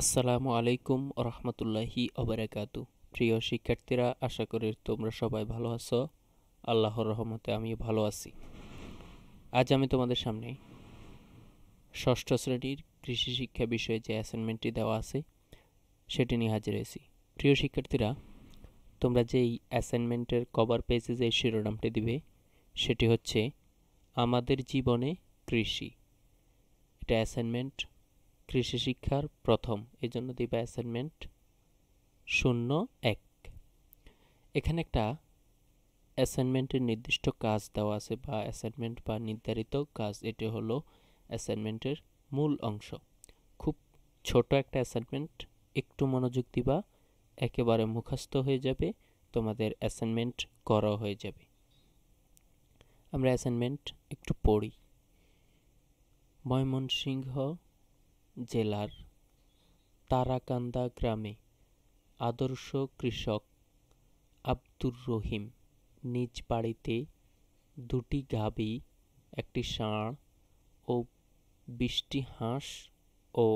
আসসালামু আলাইকুম রহমতুল্লাহি অবরাকাতু প্রিয় শিক্ষার্থীরা আশা করি তোমরা সবাই ভালো আছো আল্লাহর রহমতে আমিও ভালো আছি আজ আমি তোমাদের সামনে ষষ্ঠ শ্রেণীর কৃষি শিক্ষা বিষয়ে যে অ্যাসাইনমেন্টটি দেওয়া আছে সেটি নিয়ে হাজির হয়েছি প্রিয় শিক্ষার্থীরা তোমরা যেই অ্যাসাইনমেন্টের কভার পেজে যে শিরোনামটি দিবে সেটি হচ্ছে আমাদের জীবনে কৃষি এটা অ্যাসাইনমেন্ট কৃষি শিক্ষার প্রথম এজন্য দিবা অ্যাসাইনমেন্ট শূন্য এক এখানে একটা অ্যাসাইনমেন্টের নির্দিষ্ট কাজ দেওয়া আছে বা অ্যাসাইনমেন্ট বা নির্ধারিত কাজ এটি হলো অ্যাসাইনমেন্টের মূল অংশ খুব ছোট একটা অ্যাসাইনমেন্ট একটু মনোযোগ দিবা একেবারে মুখস্থ হয়ে যাবে তোমাদের অ্যাসাইনমেন্ট করা হয়ে যাবে আমরা অ্যাসাইনমেন্ট একটু পড়ি ময়মনসিংহ জেলার তারাকান্দা গ্রামে আদর্শ কৃষক আব্দুর রহিম নিজ বাড়িতে দুটি গাভী একটি ষাঁড় ও বিশটি হাঁস ও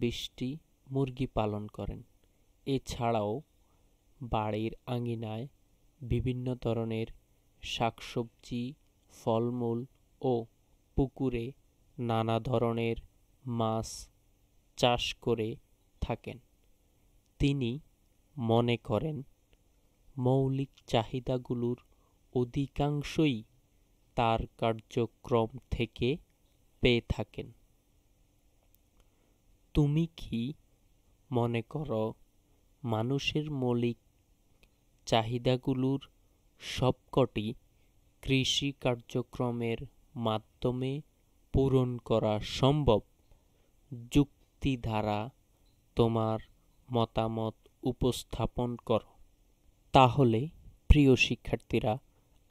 বিশটি মুরগি পালন করেন এছাড়াও বাড়ির আঙিনায় বিভিন্ন ধরনের শাকসবজি ফলমূল ও পুকুরে নানা ধরনের মাছ চাষ করে থাকেন তিনি মনে করেন মৌলিক চাহিদাগুলোর অধিকাংশই তার কার্যক্রম থেকে পেয়ে থাকেন তুমি কি মনে করো মানুষের মৌলিক চাহিদাগুলোর সবকটি কৃষি কার্যক্রমের মাধ্যমে পূরণ করা সম্ভব যুক্তি দ্বারা তোমার মতামত উপস্থাপন করো তাহলে প্রিয় শিক্ষার্থীরা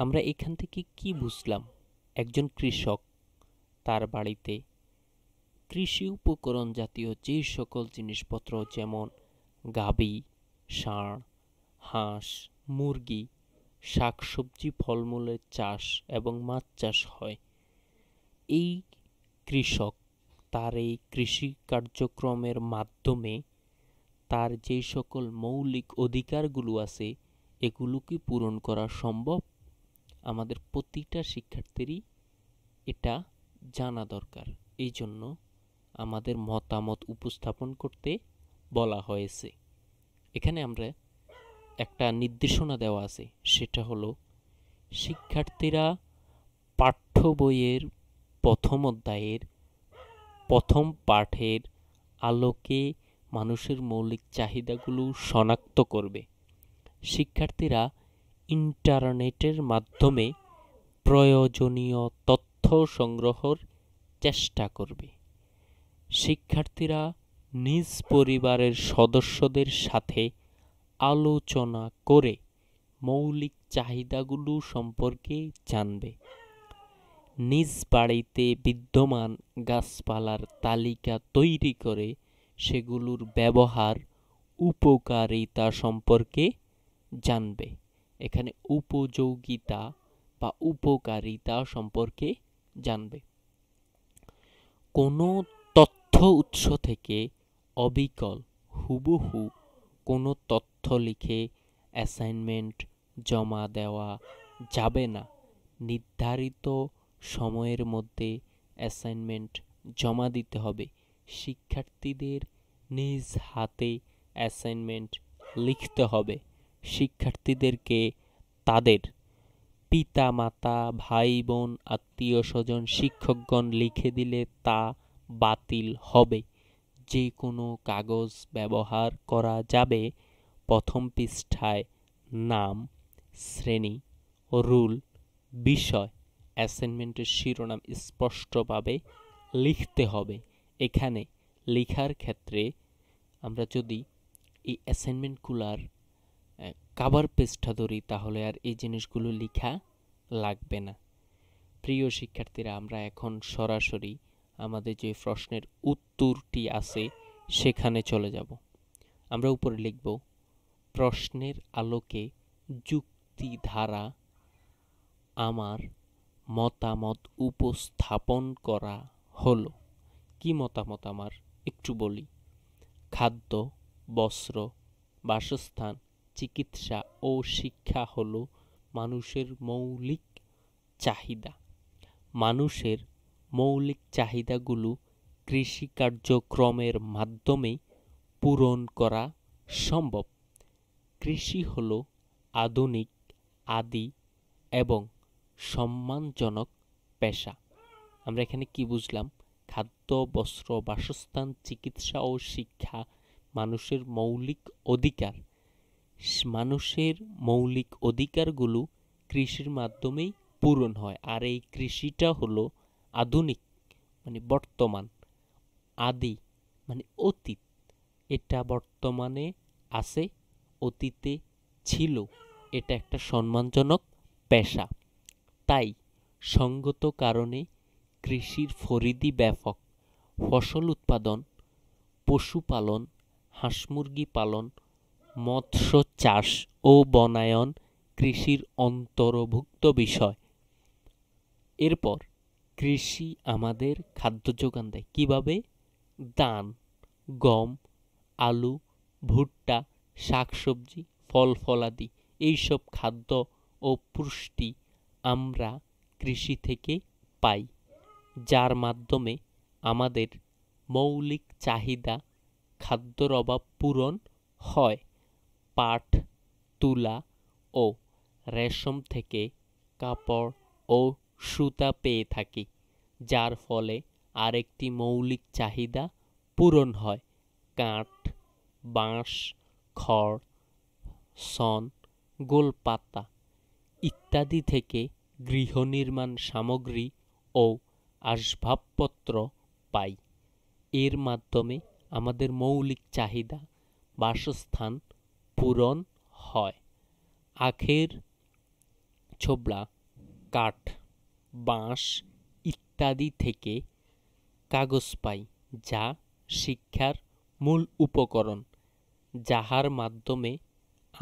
আমরা এখান থেকে কি বুঝলাম একজন কৃষক তার বাড়িতে কৃষি উপকরণ জাতীয় যে সকল জিনিসপত্র যেমন গাবি ষাঁড় হাঁস মুরগি শাকসবজি ফলমূলের চাষ এবং মাছ চাষ হয় এই কৃষক তার এই কৃষি কার্যক্রমের মাধ্যমে তার যেই সকল মৌলিক অধিকারগুলো আছে এগুলো কি পূরণ করা সম্ভব আমাদের প্রতিটা শিক্ষার্থীরই এটা জানা দরকার এই জন্য আমাদের মতামত উপস্থাপন করতে বলা হয়েছে এখানে আমরা একটা নির্দেশনা দেওয়া আছে সেটা হলো শিক্ষার্থীরা পাঠ্য বইয়ের প্রথম অধ্যায়ের প্রথম পাঠের আলোকে মানুষের মৌলিক চাহিদাগুলো শনাক্ত করবে শিক্ষার্থীরা ইন্টারনেটের মাধ্যমে প্রয়োজনীয় তথ্য সংগ্রহর চেষ্টা করবে শিক্ষার্থীরা নিজ পরিবারের সদস্যদের সাথে আলোচনা করে মৌলিক চাহিদাগুলো সম্পর্কে জানবে নিজ বাড়িতে বিদ্যমান গাছপালার তালিকা তৈরি করে সেগুলোর ব্যবহার উপকারিতা সম্পর্কে জানবে এখানে উপযোগিতা বা উপকারিতা সম্পর্কে জানবে কোনো তথ্য উৎস থেকে অবিকল হুবহু কোনো তথ্য লিখে অ্যাসাইনমেন্ট জমা দেওয়া যাবে না নির্ধারিত সময়ের মধ্যে অ্যাসাইনমেন্ট জমা দিতে হবে শিক্ষার্থীদের নিজ হাতে অ্যাসাইনমেন্ট লিখতে হবে শিক্ষার্থীদেরকে তাদের পিতা মাতা ভাই বোন আত্মীয় স্বজন শিক্ষকগণ লিখে দিলে তা বাতিল হবে যে কোনো কাগজ ব্যবহার করা যাবে প্রথম পৃষ্ঠায় নাম শ্রেণী রুল বিষয় অ্যাসাইনমেন্টের শিরোনাম স্পষ্টভাবে লিখতে হবে এখানে লেখার ক্ষেত্রে আমরা যদি এই অ্যাসাইনমেন্টগুলার কাবার পেজটা ধরি তাহলে আর এই জিনিসগুলো লেখা লাগবে না প্রিয় শিক্ষার্থীরা আমরা এখন সরাসরি আমাদের যে প্রশ্নের উত্তরটি আছে সেখানে চলে যাব আমরা উপরে লিখব প্রশ্নের আলোকে যুক্তি ধারা আমার মতামত উপস্থাপন করা হলো কি মতামত আমার একটু বলি খাদ্য বস্ত্র বাসস্থান চিকিৎসা ও শিক্ষা হল মানুষের মৌলিক চাহিদা মানুষের মৌলিক চাহিদাগুলো কৃষি কার্যক্রমের মাধ্যমে পূরণ করা সম্ভব কৃষি হল আধুনিক আদি এবং সম্মানজনক পেশা আমরা এখানে কি বুঝলাম খাদ্য বস্ত্র বাসস্থান চিকিৎসা ও শিক্ষা মানুষের মৌলিক অধিকার মানুষের মৌলিক অধিকারগুলো কৃষির মাধ্যমেই পূরণ হয় আর এই কৃষিটা হলো আধুনিক মানে বর্তমান আদি মানে অতীত এটা বর্তমানে আছে অতীতে ছিল এটা একটা সম্মানজনক পেশা তাই সঙ্গত কারণে কৃষির ফরিদি ব্যাপক ফসল উৎপাদন পশুপালন হাঁস মুরগি পালন মৎস্য চাষ ও বনায়ন কৃষির অন্তর্ভুক্ত বিষয় এরপর কৃষি আমাদের খাদ্য যোগান দেয় কীভাবে দান গম আলু ভুট্টা শাকসবজি ফল ফলাদি এইসব খাদ্য ও পুষ্টি আমরা কৃষি থেকে পাই যার মাধ্যমে আমাদের মৌলিক চাহিদা খাদ্যর অভাব পূরণ হয় পাট তুলা ও রেশম থেকে কাপড় ও সুতা পেয়ে থাকি যার ফলে আরেকটি মৌলিক চাহিদা পূরণ হয় কাঠ বাঁশ খড় সন গোলপাতা ইত্যাদি থেকে গৃহ নির্মাণ সামগ্রী ও আসবাবপত্র পাই এর মাধ্যমে আমাদের মৌলিক চাহিদা বাসস্থান পূরণ হয় আখের ছোবড়া কাঠ বাঁশ ইত্যাদি থেকে কাগজ পাই যা শিক্ষার মূল উপকরণ যাহার মাধ্যমে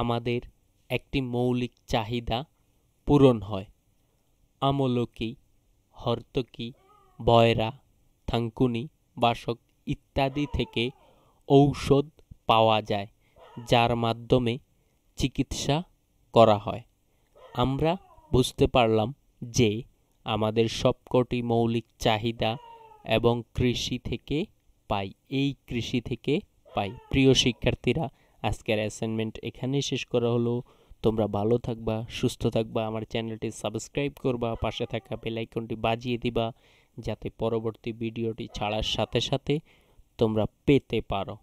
আমাদের একটি মৌলিক চাহিদা পূরণ হয় আমলকি হর্তকি বয়রা থাঙ্কুনি বাসক ইত্যাদি থেকে ঔষধ পাওয়া যায় যার মাধ্যমে চিকিৎসা করা হয় আমরা বুঝতে পারলাম যে আমাদের সবকটি মৌলিক চাহিদা এবং কৃষি থেকে পাই এই কৃষি থেকে পাই প্রিয় শিক্ষার্থীরা আজকের অ্যাসাইনমেন্ট এখানেই শেষ করা হলো তোমরা ভালো থাকবা সুস্থ থাকবা আমার চ্যানেলটি সাবস্ক্রাইব করবা পাশে থাকা বেলাইকনটি বাজিয়ে দিবা যাতে পরবর্তী ভিডিওটি ছাড়ার সাথে সাথে তোমরা পেতে পারো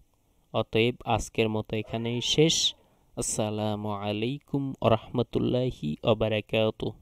অতএব আজকের মতো এখানেই শেষ আসসালামু আলাইকুম রহমতুল্লাহি অবরাকাতুহ